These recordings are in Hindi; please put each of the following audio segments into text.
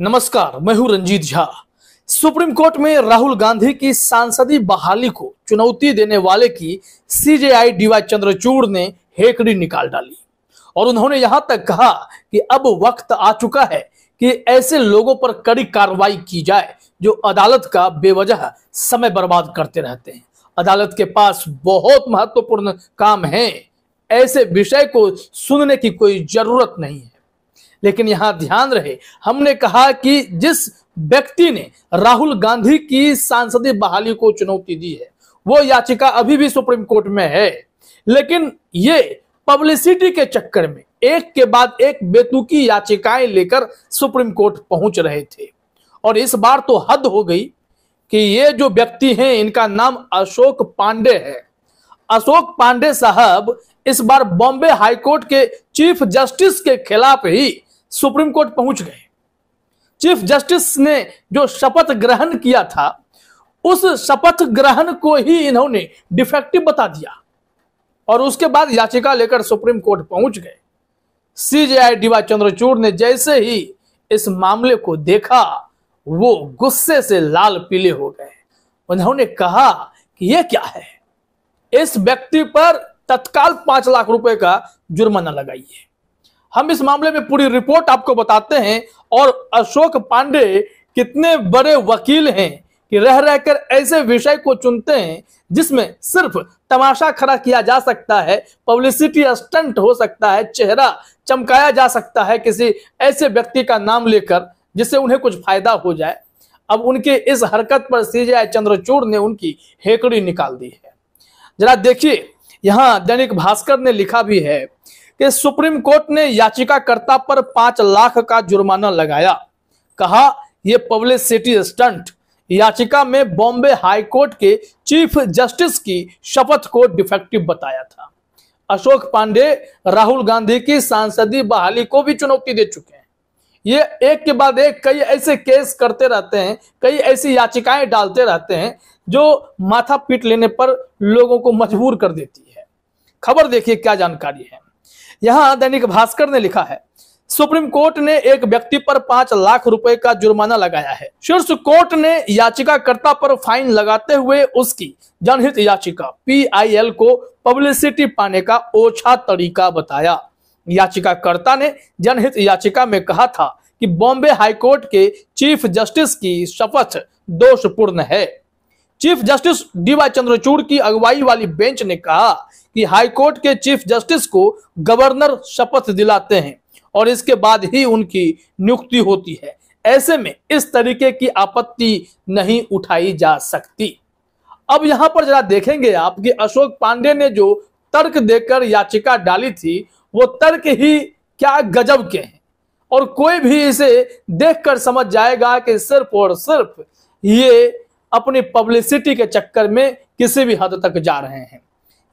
नमस्कार मैं हूं रंजीत झा सुप्रीम कोर्ट में राहुल गांधी की सांसदी बहाली को चुनौती देने वाले की सीजेआई डीवाई चंद्रचूड़ ने हेकड़ी निकाल डाली और उन्होंने यहां तक कहा कि अब वक्त आ चुका है कि ऐसे लोगों पर कड़ी कार्रवाई की जाए जो अदालत का बेवजह समय बर्बाद करते रहते हैं अदालत के पास बहुत महत्वपूर्ण काम है ऐसे विषय को सुनने की कोई जरूरत नहीं है लेकिन यहां ध्यान रहे हमने कहा कि जिस व्यक्ति ने राहुल गांधी की सांसदीय बहाली को चुनौती दी है वो याचिका अभी भी सुप्रीम कोर्ट में है लेकिन ये पब्लिसिटी के चक्कर में एक के बाद एक बेतुकी याचिकाएं लेकर सुप्रीम कोर्ट पहुंच रहे थे और इस बार तो हद हो गई कि ये जो व्यक्ति हैं इनका नाम अशोक पांडे है अशोक पांडे साहब इस बार बॉम्बे हाईकोर्ट के चीफ जस्टिस के खिलाफ ही सुप्रीम कोर्ट पहुंच गए चीफ जस्टिस ने जो शपथ ग्रहण किया था उस शपथ ग्रहण को ही इन्होंने डिफेक्टिव बता दिया और उसके बाद याचिका लेकर सुप्रीम कोर्ट पहुंच गए सीजेआई डीवा चंद्रचूड़ ने जैसे ही इस मामले को देखा वो गुस्से से लाल पीले हो गए उन्होंने कहा कि ये क्या है इस व्यक्ति पर तत्काल पांच लाख रुपए का जुर्माना लगाइए हम इस मामले में पूरी रिपोर्ट आपको बताते हैं और अशोक पांडे कितने बड़े वकील हैं कि रह रहकर ऐसे विषय को चुनते हैं जिसमें सिर्फ तमाशा खड़ा किया जा सकता है पब्लिसिटी स्टंट हो सकता है चेहरा चमकाया जा सकता है किसी ऐसे व्यक्ति का नाम लेकर जिससे उन्हें कुछ फायदा हो जाए अब उनके इस हरकत पर सीजे चंद्रचूड़ ने उनकी हेकड़ी निकाल दी है जरा देखिए यहाँ दैनिक भास्कर ने लिखा भी है कि सुप्रीम कोर्ट ने याचिकाकर्ता पर पांच लाख का जुर्माना लगाया कहा यह पब्लिसिटी स्टंट याचिका में बॉम्बे हाईकोर्ट के चीफ जस्टिस की शपथ को डिफेक्टिव बताया था अशोक पांडे राहुल गांधी की सांसदीय बहाली को भी चुनौती दे चुके हैं ये एक के बाद एक कई ऐसे केस करते रहते हैं कई ऐसी याचिकाएं डालते रहते हैं जो माथा पीट लेने पर लोगों को मजबूर कर देती है खबर देखिए क्या जानकारी है यहां दैनिक भास्कर ने लिखा है सुप्रीम कोर्ट ने एक व्यक्ति पर पांच लाख रुपए का जुर्माना लगाया है शीर्ष कोर्ट ने याचिकाकर्ता पर फाइन लगाते हुए उसकी जनहित याचिका पीआईएल को पब्लिसिटी पाने का ओछा तरीका बताया याचिकाकर्ता ने जनहित याचिका में कहा था कि बॉम्बे हाईकोर्ट के चीफ जस्टिस की शपथ दोषपूर्ण है चीफ जस्टिस डीवाई चंद्रचूड़ की अगुवाई वाली बेंच ने कहा कि हाईकोर्ट के चीफ जस्टिस को गवर्नर शपथ दिलाते हैं और इसके बाद ही उनकी नियुक्ति होती है ऐसे में इस तरीके की आपत्ति नहीं उठाई जा सकती अब यहां पर जरा देखेंगे आप कि अशोक पांडे ने जो तर्क देकर याचिका डाली थी वो तर्क ही क्या गजब के हैं और कोई भी इसे देखकर समझ जाएगा कि सिर्फ और सिर्फ ये अपनी पब्लिसिटी के चक्कर में किसी भी हद तक जा रहे हैं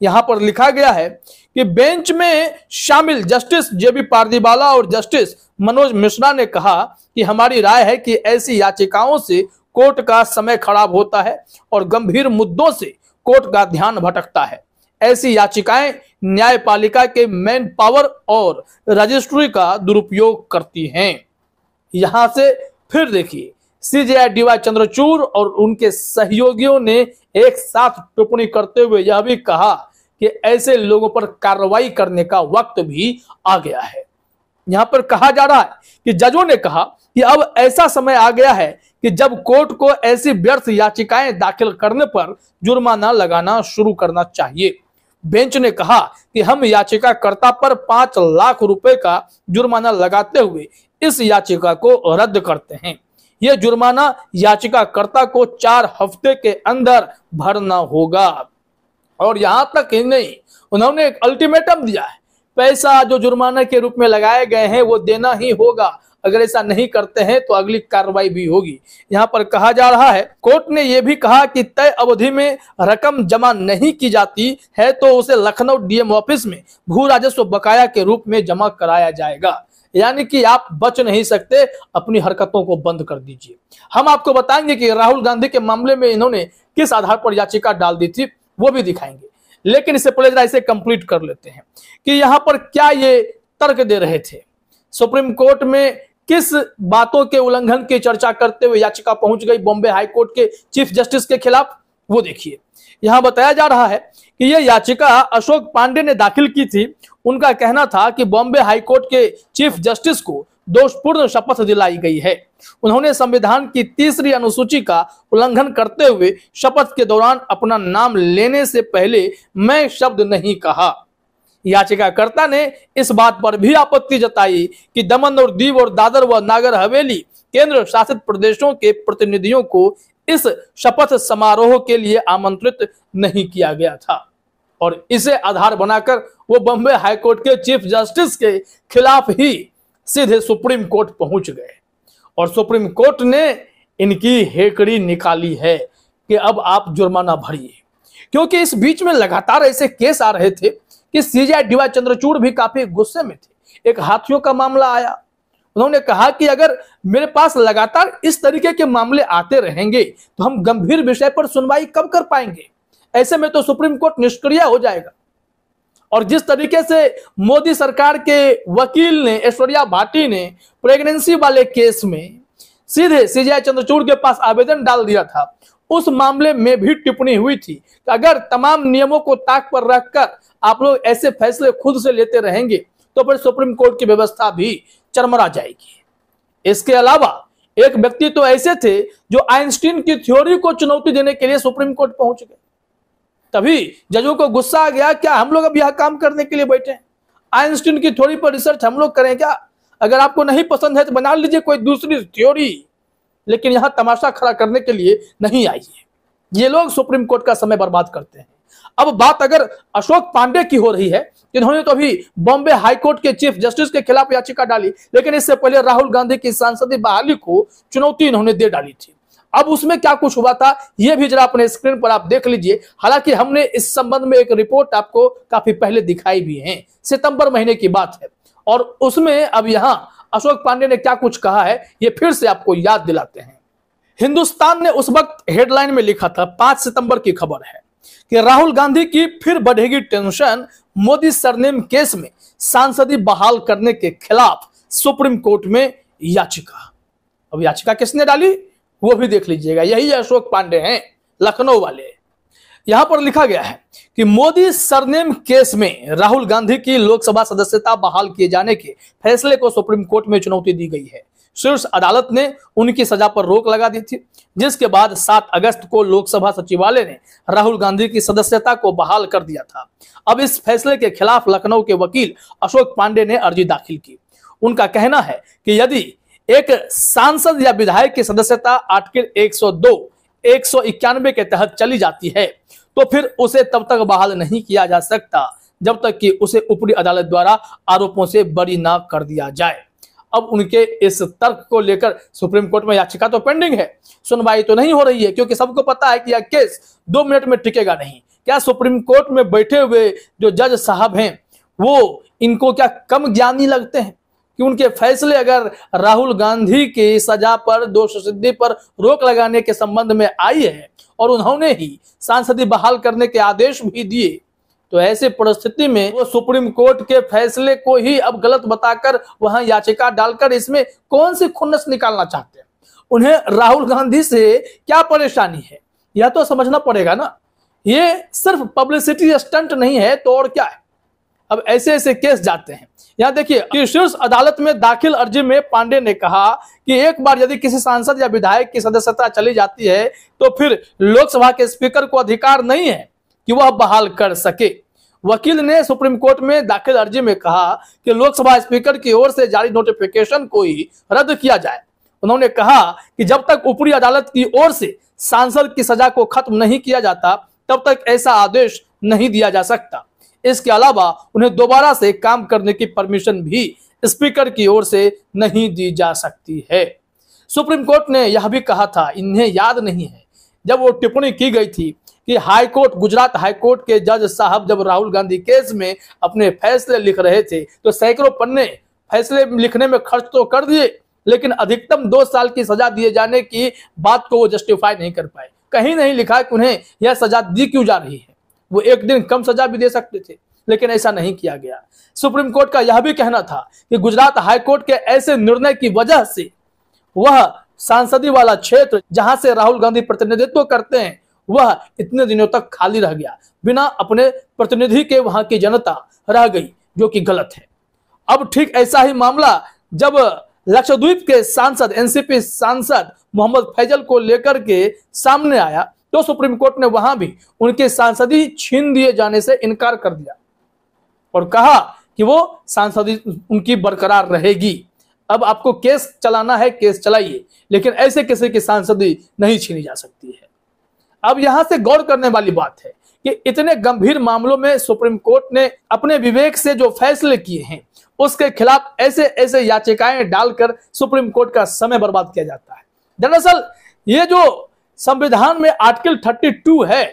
यहां पर लिखा गया है कि बेंच में शामिल जस्टिस जेबी पारदीबाला और जस्टिस मनोज मिश्रा ने कहा कि हमारी राय है कि ऐसी याचिकाओं से कोर्ट का समय खराब होता है और गंभीर मुद्दों से कोर्ट का ध्यान भटकता है ऐसी याचिकाएं न्यायपालिका के मैन पावर और रजिस्ट्री का दुरुपयोग करती हैं यहां से फिर देखिए सीजेआई डीवाई चंद्रचूर और उनके सहयोगियों ने एक साथ टिप्पणी करते हुए यह भी कहा कि ऐसे लोगों पर कार्रवाई करने का वक्त भी आ गया है यहां पर कहा जा रहा है कि जजों ने कहा कि अब ऐसा समय आ गया है कि जब कोर्ट को ऐसी व्यर्थ याचिकाएं दाखिल करने पर जुर्माना लगाना शुरू करना चाहिए बेंच ने कहा कि हम याचिकाकर्ता पर पांच लाख रुपए का जुर्माना लगाते हुए इस याचिका को रद्द करते हैं यह जुर्माना याचिकाकर्ता को चार हफ्ते के अंदर भरना होगा और यहां तक ही नहीं उन्होंने एक अल्टीमेटम दिया है पैसा जो जुर्माना के रूप में लगाए गए हैं वो देना ही होगा अगर ऐसा नहीं करते हैं तो अगली कार्रवाई भी होगी यहाँ पर कहा जा रहा है कोर्ट ने यह भी कहा कि तय अवधि में रकम जमा नहीं की जाती है तो उसे लखनऊ डीएम ऑफिस में भू राजस्व बकाया के रूप में जमा कराया जाएगा यानी कि आप बच नहीं सकते अपनी हरकतों को बंद कर दीजिए हम आपको बताएंगे कि राहुल गांधी के मामले में इन्होंने किस आधार पर याचिका डाल दी थी वो भी दिखाएंगे लेकिन इससे पहले जरा इसे कंप्लीट कर लेते हैं कि यहां पर क्या ये तर्क दे रहे थे सुप्रीम कोर्ट में किस बातों के उल्लंघन की चर्चा करते हुए याचिका पहुंच गई बॉम्बे हाईकोर्ट के चीफ जस्टिस के खिलाफ वो देखिए यहां बताया जा रहा है कि यह याचिका अशोक पांडे ने दाखिल की थी उनका कहना था कि बॉम्बे हाईकोर्ट के चीफ जस्टिस को दोषपूर्ण शपथ दिलाई गई है उन्होंने संविधान की तीसरी अनुसूची का उल्लंघन करते हुए शपथ के दौरान अपना नाम लेने से पहले मैं शब्द नहीं कहा याचिकाकर्ता ने इस बात पर भी आपत्ति जताई कि दमन और दीव और दादर व नागर हवेली केंद्र शासित प्रदेशों के प्रतिनिधियों को इस शपथ समारोह के लिए आमंत्रित नहीं किया गया था और इसे आधार बनाकर वो बॉम्बे हाईकोर्ट के चीफ जस्टिस के खिलाफ ही सीधे सुप्रीम कोर्ट पहुंच गए और सुप्रीम कोर्ट ने इनकी हेकड़ी निकाली है कि अब आप जुर्माना भरिए क्योंकि इस बीच में लगातार ऐसे केस आ रहे थे कि सीजीआई डीवाई चंद्रचूड़ भी काफी गुस्से में थे एक हाथियों का मामला आया उन्होंने कहा कि अगर मेरे पास लगातार इस तरीके के मामले आते रहेंगे तो हम गंभीर विषय पर सुनवाई कब कर पाएंगे ऐसे में तो सुप्रीम कोर्ट निष्क्रिय हो जाएगा और जिस तरीके से मोदी सरकार के वकील ने ऐश्वर्या भाटी ने प्रेगनेंसी वाले केस में सीधे सीजीआई चंद्रचूड़ के पास आवेदन डाल दिया था उस मामले में भी टिप्पणी हुई थी कि अगर तमाम नियमों को ताक पर रखकर आप लोग ऐसे फैसले खुद से लेते रहेंगे तो फिर सुप्रीम कोर्ट की व्यवस्था भी चरमरा जाएगी इसके अलावा एक व्यक्ति तो ऐसे थे जो आइंस्टीन की थ्योरी को चुनौती देने के लिए सुप्रीम कोर्ट पहुंच गए तभी जजों को गुस्सा आ गया क्या हम लोग अब यह काम करने के लिए बैठे आइंस्टीन की थ्योरी पर रिसर्च हम लोग करें क्या अगर आपको नहीं पसंद है तो बना लीजिए कोई दूसरी थ्योरी लेकिन यहां तमाशा खड़ा करने के लिए नहीं आई है ये लोग सुप्रीम कोर्ट का समय बर्बाद करते हैं अब बात अगर अशोक पांडे की हो रही है इन्होंने तो अभी बॉम्बे हाईकोर्ट के चीफ जस्टिस के खिलाफ याचिका डाली लेकिन इससे पहले राहुल गांधी की सांसदीय बहाली को चुनौती इन्होंने दे डाली थी अब उसमें क्या कुछ हुआ था यह भी जरा अपने स्क्रीन पर आप देख लीजिए हालांकि हमने इस संबंध में एक रिपोर्ट आपको काफी पहले दिखाई भी है सितंबर महीने की बात है और उसमें अब यहां अशोक पांडे ने क्या कुछ कहा है यह फिर से आपको याद दिलाते हैं हिंदुस्तान ने उस वक्त हेडलाइन में लिखा था पांच सितंबर की खबर है कि राहुल गांधी की फिर बढ़ेगी टेंशन मोदी सरनेम केस में सांसदी बहाल करने के खिलाफ सुप्रीम कोर्ट में याचिका अब याचिका किसने डाली वो भी देख लीजिएगा यही अशोक पांडे हैं लखनऊ वाले यहां पर लिखा गया है कि मोदी सरनेम केस में राहुल गांधी की लोकसभा सदस्यता बहाल किए जाने के फैसले को सुप्रीम कोर्ट में चुनौती दी गई है शीर्ष अदालत ने उनकी सजा पर रोक लगा दी थी जिसके बाद 7 अगस्त को लोकसभा सचिवालय ने राहुल गांधी की सदस्यता को बहाल कर दिया था अब इस फैसले के खिलाफ लखनऊ के वकील अशोक पांडे ने अर्जी दाखिल की उनका कहना है कि यदि एक सांसद या विधायक की सदस्यता आर्टिकल 102 191 के तहत चली जाती है तो फिर उसे तब तक बहाल नहीं किया जा सकता जब तक कि उसे ऊपरी अदालत द्वारा आरोपों से बरी ना कर दिया जाए अब उनके इस तर्क को लेकर सुप्रीम कोर्ट में याचिका तो पेंडिंग है सुनवाई तो नहीं हो रही है क्योंकि सबको पता है कि यह केस दो मिनट में टिकेगा नहीं क्या सुप्रीम कोर्ट में बैठे हुए जो जज साहब हैं वो इनको क्या कम ज्ञानी लगते हैं कि उनके फैसले अगर राहुल गांधी की सजा पर दोष सिद्धि पर रोक लगाने के संबंध में आई है और उन्होंने ही सांसदी बहाल करने के आदेश भी दिए तो ऐसे परिस्थिति में वो सुप्रीम कोर्ट के फैसले को ही अब गलत बताकर वहां याचिका डालकर इसमें कौन सी खुन्नस निकालना चाहते हैं उन्हें राहुल गांधी से क्या परेशानी है यह तो समझना पड़ेगा ना ये सिर्फ पब्लिसिटी स्टंट नहीं है तो और क्या है अब ऐसे ऐसे केस जाते हैं यहां देखिए कि शीर्ष अदालत में दाखिल अर्जी में पांडे ने कहा कि एक बार यदि किसी सांसद या विधायक की सदस्यता चली जाती है तो फिर लोकसभा के स्पीकर को अधिकार नहीं है कि वह बहाल कर सके वकील ने सुप्रीम कोर्ट में दाखिल अर्जी में कहा कि लोकसभा स्पीकर की ओर से जारी नोटिफिकेशन को ही रद्द किया जाए उन्होंने कहा कि जब तक ऊपरी अदालत की ओर से सांसद की सजा को खत्म नहीं किया जाता तब तक ऐसा आदेश नहीं दिया जा सकता इसके अलावा उन्हें दोबारा से काम करने की परमिशन भी स्पीकर की ओर से नहीं दी जा सकती है सुप्रीम कोर्ट ने यह भी कहा था इन्हें याद नहीं है जब वो टिप्पणी की गई थी कि हाईकोर्ट गुजरात हाईकोर्ट के जज साहब जब राहुल गांधी केस में अपने फैसले लिख रहे थे तो सैकड़ों पन्ने फैसले लिखने में खर्च तो कर दिए लेकिन अधिकतम दो साल की सजा दिए जाने की बात को वो जस्टिफाई नहीं कर पाए कहीं नहीं लिखा कि उन्हें यह सजा दी क्यों जा रही है वो एक दिन कम सजा भी दे सकते थे लेकिन ऐसा नहीं किया गया सुप्रीम कोर्ट का यह भी कहना था कि गुजरात हाईकोर्ट के ऐसे निर्णय की वजह से वह सांसदी वाला क्षेत्र जहां से राहुल गांधी प्रतिनिधित्व करते हैं वह इतने दिनों तक खाली रह गया बिना अपने प्रतिनिधि के वहां की जनता रह गई जो कि गलत है अब ठीक ऐसा ही मामला जब लक्षद्वीप के सांसद एनसीपी सांसद मोहम्मद फैजल को लेकर के सामने आया तो सुप्रीम कोर्ट ने वहां भी उनके सांसदी छीन दिए जाने से इनकार कर दिया और कहा कि वो सांसदी उनकी बरकरार रहेगी अब आपको केस चलाना है केस चलाइए लेकिन ऐसे किसी की सांसदी नहीं छीनी जा सकती है अब यहां से गौर करने वाली बात है कि इतने गंभीर मामलों में सुप्रीम कोर्ट ने अपने विवेक से जो फैसले किए हैं उसके खिलाफ ऐसे ऐसे याचिकाएं डालकर सुप्रीम कोर्ट का समय बर्बाद किया जाता है दरअसल ये जो संविधान में आर्टिकल 32 है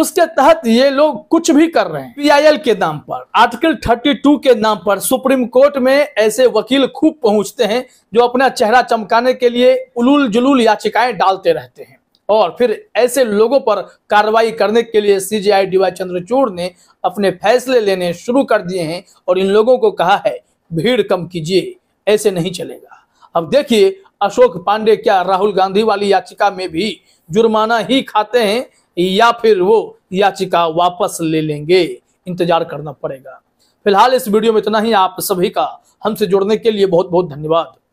उसके तहत ये लोग कुछ भी कर रहे हैं पीआईएल के नाम पर आर्टिकल 32 के नाम पर सुप्रीम कोर्ट में ऐसे वकील खूब पहुंचते हैं जो अपना चेहरा चमकाने के लिए उलूल जुलूल याचिकाएं डालते रहते हैं और फिर ऐसे लोगों पर कार्रवाई करने के लिए सीजीआई डीवाई चंद्रचूड़ ने अपने फैसले लेने शुरू कर दिए हैं और इन लोगों को कहा है भीड़ कम कीजिए ऐसे नहीं चलेगा अब देखिए अशोक पांडे क्या राहुल गांधी वाली याचिका में भी जुर्माना ही खाते हैं या फिर वो याचिका वापस ले लेंगे इंतजार करना पड़ेगा फिलहाल इस वीडियो में इतना ही आप सभी का हमसे जुड़ने के लिए बहुत बहुत धन्यवाद